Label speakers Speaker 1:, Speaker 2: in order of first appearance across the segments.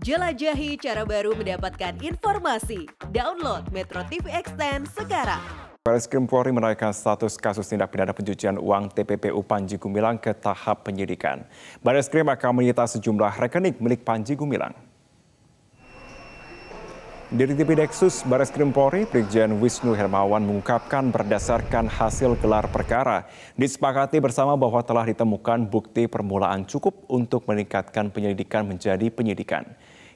Speaker 1: Jelajahi cara baru mendapatkan informasi. Download Metro TV Extend sekarang.
Speaker 2: Baris Krim Polri menaikkan status kasus tindak pidana pencucian uang TPPU Panji Gumilang ke tahap penyidikan. Baris Krim akan menyita sejumlah rekening milik Panji Gumilang. Dari TV Dexus Baris Krim Polri, Brigjen Wisnu Hermawan mengungkapkan berdasarkan hasil gelar perkara, disepakati bersama bahwa telah ditemukan bukti permulaan cukup untuk meningkatkan penyelidikan menjadi penyidikan.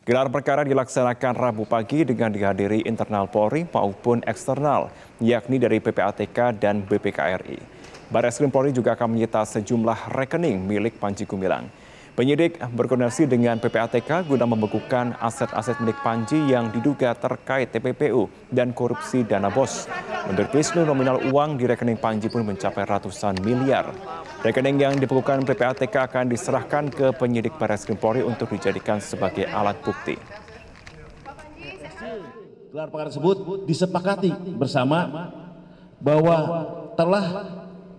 Speaker 2: Gelar perkara dilaksanakan Rabu pagi dengan dihadiri internal Polri maupun eksternal, yakni dari PPATK dan BPKRI. Baris Krim Polri juga akan menyita sejumlah rekening milik Panji Gumilang. Penyidik berkoordinasi dengan PPATK guna membekukan aset-aset milik Panji yang diduga terkait TPPU dan korupsi dana bos. Menurut Wisnu, nominal uang di rekening Panji pun mencapai ratusan miliar. Rekening yang dibekukan PPATK akan diserahkan ke penyidik Baris Polri untuk dijadikan sebagai alat bukti.
Speaker 1: Gelar perkara tersebut disepakati bersama bahwa telah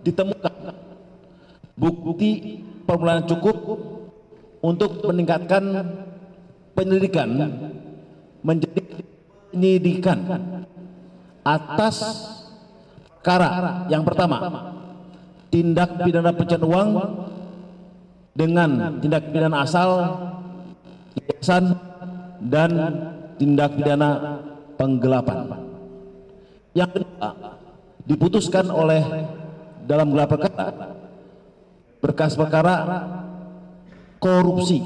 Speaker 1: ditemukan bukti permulaan cukup untuk meningkatkan penyelidikan menjadi penyidikan atas perkara yang pertama tindak pidana pencucian uang dengan tindak pidana asal yayasan dan tindak pidana penggelapan. Yang kedua, diputuskan oleh dalam gelar perkara berkas perkara korupsi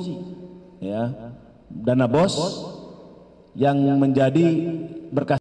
Speaker 1: ya dana bos yang menjadi berkas